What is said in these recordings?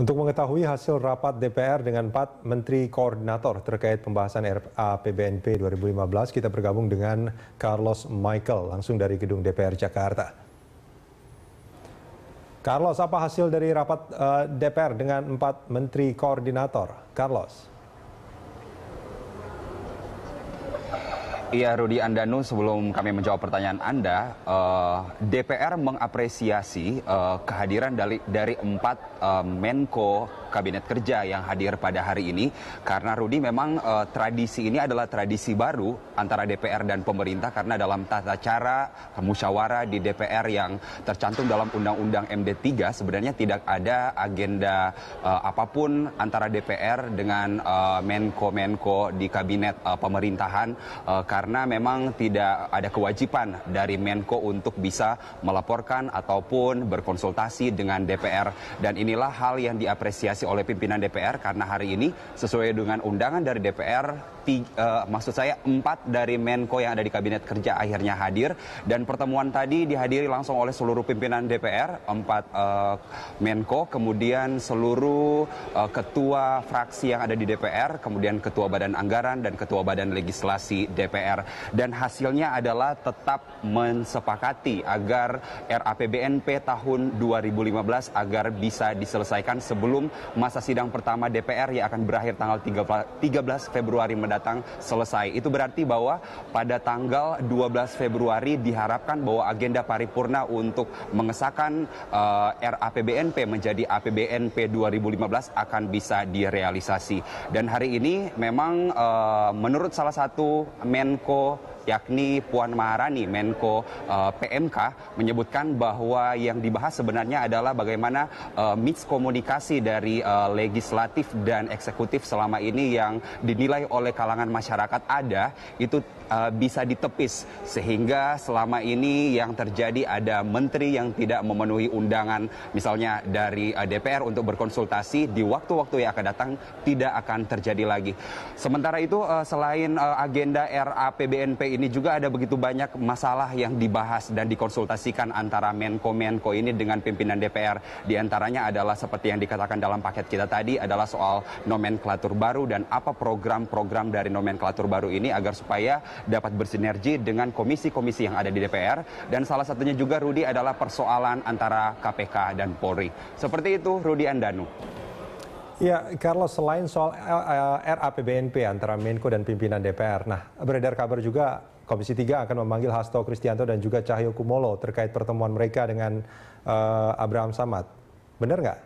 Untuk mengetahui hasil rapat DPR dengan empat Menteri Koordinator terkait pembahasan RAPBNP 2015, kita bergabung dengan Carlos Michael langsung dari Gedung DPR Jakarta. Carlos, apa hasil dari rapat uh, eh, DPR dengan empat Menteri Koordinator? Carlos. Iya Rudi Andanu, sebelum kami menjawab pertanyaan Anda, uh, eh, DPR mengapresiasi uh, kehadiran dari, dari empat uh, Menko Kabinet Kerja yang hadir pada hari ini. Karena Rudi memang uh, tradisi ini adalah tradisi baru antara DPR dan pemerintah karena dalam tata cara musyawarah di DPR yang tercantum dalam Undang-Undang MD3 sebenarnya tidak ada agenda uh, apapun antara DPR dengan uh, Menko-Menko di Kabinet uh, Pemerintahan. Uh, karena memang tidak ada kewajiban dari Menko untuk bisa melaporkan ataupun berkonsultasi dengan DPR. Dan inilah hal yang diapresiasi oleh pimpinan DPR karena hari ini sesuai dengan undangan dari DPR tiga, uh, maksud saya empat dari Menko yang ada di kabinet kerja akhirnya hadir dan pertemuan tadi dihadiri langsung oleh seluruh pimpinan DPR empat uh, Menko kemudian seluruh uh, ketua fraksi yang ada di DPR kemudian ketua badan anggaran dan ketua badan legislasi DPR dan hasilnya adalah tetap mensepakati agar RAPBNP tahun 2015 agar bisa diselesaikan sebelum masa sidang pertama DPR yang akan berakhir tanggal 13 Februari mendatang mendatang selesai. Itu berarti bahwa pada tanggal 12 Februari diharapkan bahwa agenda paripurna untuk mengesahkan uh, eh, RAPBNP menjadi APBNP 2015 akan bisa direalisasi. Dan hari ini memang uh, menurut salah satu Menko yakni Puan Maharani Menko uh, eh, PMK menyebutkan bahwa yang dibahas sebenarnya adalah bagaimana uh, miskomunikasi dari uh, legislatif dan eksekutif selama ini yang dinilai oleh kalangan masyarakat ada itu uh, bisa ditepis sehingga selama ini yang terjadi ada menteri yang tidak memenuhi undangan misalnya dari uh, eh, DPR untuk berkonsultasi di waktu-waktu yang akan datang tidak akan terjadi lagi. Sementara itu uh, selain uh, agenda RAPBNP ini juga ada begitu banyak masalah yang dibahas dan dikonsultasikan antara Menko-Menko ini dengan pimpinan DPR. Di antaranya adalah seperti yang dikatakan dalam paket kita tadi adalah soal nomenklatur baru dan apa program-program dari nomenklatur baru ini agar supaya dapat bersinergi dengan komisi-komisi yang ada di DPR dan salah satunya juga Rudi adalah persoalan antara KPK dan Polri. Seperti itu Rudi Andanu. Ya, Carlos, selain soal eh, eh, RAPBNP antara Menko dan pimpinan DPR, nah, beredar kabar juga Komisi 3 akan memanggil Hasto Kristianto dan juga Cahyo Kumolo terkait pertemuan mereka dengan uh, Abraham Samad. Benar nggak?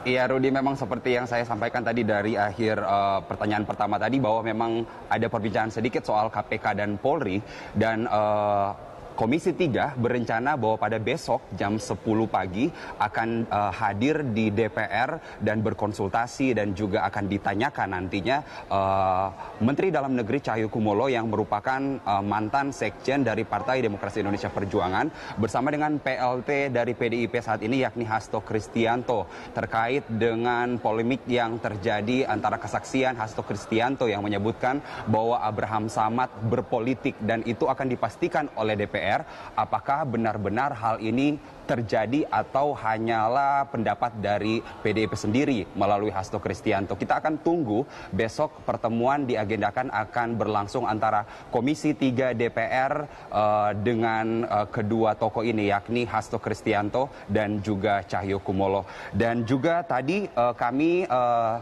Iya Rudi memang seperti yang saya sampaikan tadi dari akhir uh, pertanyaan pertama tadi bahwa memang ada perbincangan sedikit soal KPK dan Polri dan uh, Komisi 3 berencana bahwa pada besok jam 10 pagi akan uh, hadir di DPR dan berkonsultasi dan juga akan ditanyakan nantinya uh, Menteri Dalam Negeri Cahyokumolo yang merupakan uh, mantan sekjen dari Partai Demokrasi Indonesia Perjuangan bersama dengan PLT dari PDIP saat ini yakni Hasto Kristianto terkait dengan polemik yang terjadi antara kesaksian Hasto Kristianto yang menyebutkan bahwa Abraham Samad berpolitik dan itu akan dipastikan oleh DPR DPR, apakah benar-benar hal ini terjadi atau hanyalah pendapat dari PDIP sendiri melalui Hasto Kristianto. Kita akan tunggu besok pertemuan diagendakan akan berlangsung antara Komisi 3 DPR uh, eh, dengan uh, kedua tokoh ini yakni Hasto Kristianto dan juga Cahyo Kumolo Dan juga tadi uh, kami uh,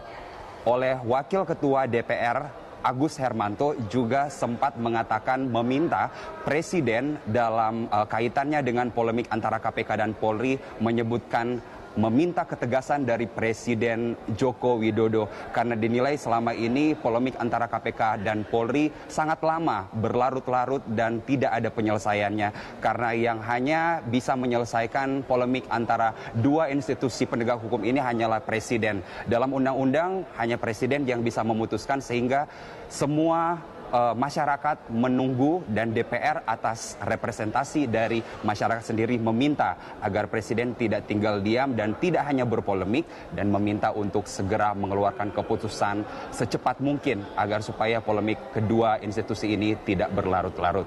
oleh Wakil Ketua DPR Agus Hermanto juga sempat mengatakan meminta Presiden dalam uh, kaitannya dengan polemik antara KPK dan Polri menyebutkan meminta ketegasan dari Presiden Joko Widodo karena dinilai selama ini polemik antara KPK dan Polri sangat lama berlarut-larut dan tidak ada penyelesaiannya karena yang hanya bisa menyelesaikan polemik antara dua institusi penegak hukum ini hanyalah Presiden. Dalam undang-undang hanya Presiden yang bisa memutuskan sehingga semua uh, masyarakat menunggu dan DPR atas representasi dari masyarakat sendiri meminta agar presiden tidak tinggal diam dan tidak hanya berpolemik dan meminta untuk segera mengeluarkan keputusan secepat mungkin agar supaya polemik kedua institusi ini tidak berlarut-larut.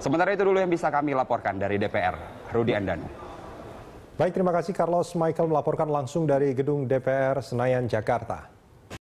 Sementara itu dulu yang bisa kami laporkan dari DPR. Rudi Andanu. Baik, terima kasih Carlos Michael melaporkan langsung dari gedung DPR Senayan, Jakarta.